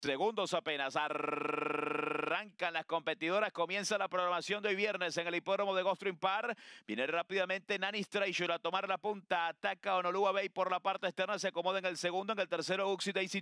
segundos apenas. ar las competidoras, comienza la programación de hoy viernes en el hipódromo de Gulfstream Park. Viene rápidamente Nanny Treasure a tomar la punta, ataca Onolua Bay por la parte externa, se acomoda en el segundo, en el tercero Uxie Daisy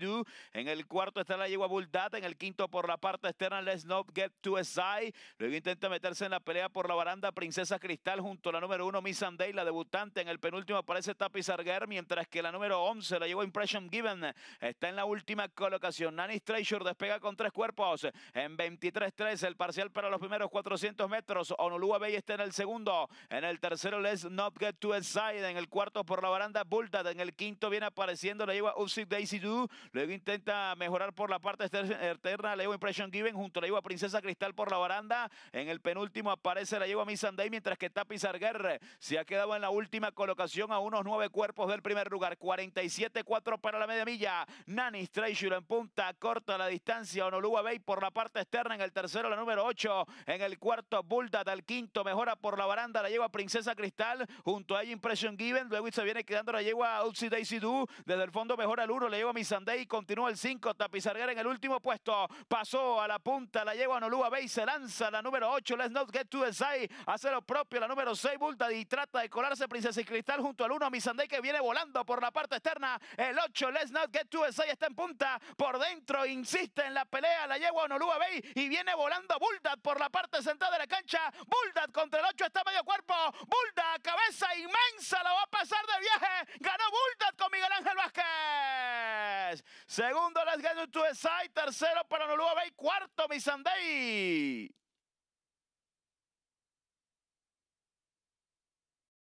en el cuarto está la yegua Buldat, en el quinto por la parte externa Let's Not Get to a Side. Luego intenta meterse en la pelea por la baranda Princesa Cristal junto a la número uno Miss Anday, la debutante. En el penúltimo aparece Tapi Sarger, mientras que la número once la yegua Impression Given, está en la última colocación. Nanny Treasure despega con tres cuerpos en 20 23-3 el parcial para los primeros 400 metros. Onolua Bay está en el segundo. En el tercero, Les Not Get to Side. En el cuarto, por la baranda, Bulta, En el quinto, viene apareciendo la lleva Usi Daisy Doo. Luego intenta mejorar por la parte externa la lleva Impression Given junto a la lleva Princesa Cristal por la baranda. En el penúltimo aparece la lleva Miss mientras que Tapi Arguerre se ha quedado en la última colocación a unos nueve cuerpos del primer lugar. 47-4 para la media milla. Nani Treasure en punta, corta la distancia. Onolua Bay por la parte externa en el tercero la número 8, en el cuarto Bulldad, al quinto mejora por la baranda, la lleva Princesa Cristal, junto a ella Impression Given, luego se viene quedando la yegua Outsi Daisy Doo, desde el fondo mejora el 1, le lleva Misandei continúa el 5, Tapizarguera en el último puesto, pasó a la punta, la yegua Nolúa Bay, se lanza la número 8, Let's Not Get to the Side, hace lo propio, la número 6 Bulta. y trata de colarse Princesa Cristal junto al 1, Misandei que viene volando por la parte externa, el 8, Let's Not Get to the Side está en punta, por dentro insiste en la pelea, la yegua Nolúa Bay viene volando bulldad por la parte central de la cancha. Bulldad contra el 8 está medio cuerpo. Bulldad, cabeza inmensa, la va a pasar de viaje. Ganó Bulldad con Miguel Ángel Vázquez. Segundo, las Side. Tercero para Nolua Bay. Cuarto, Misandei.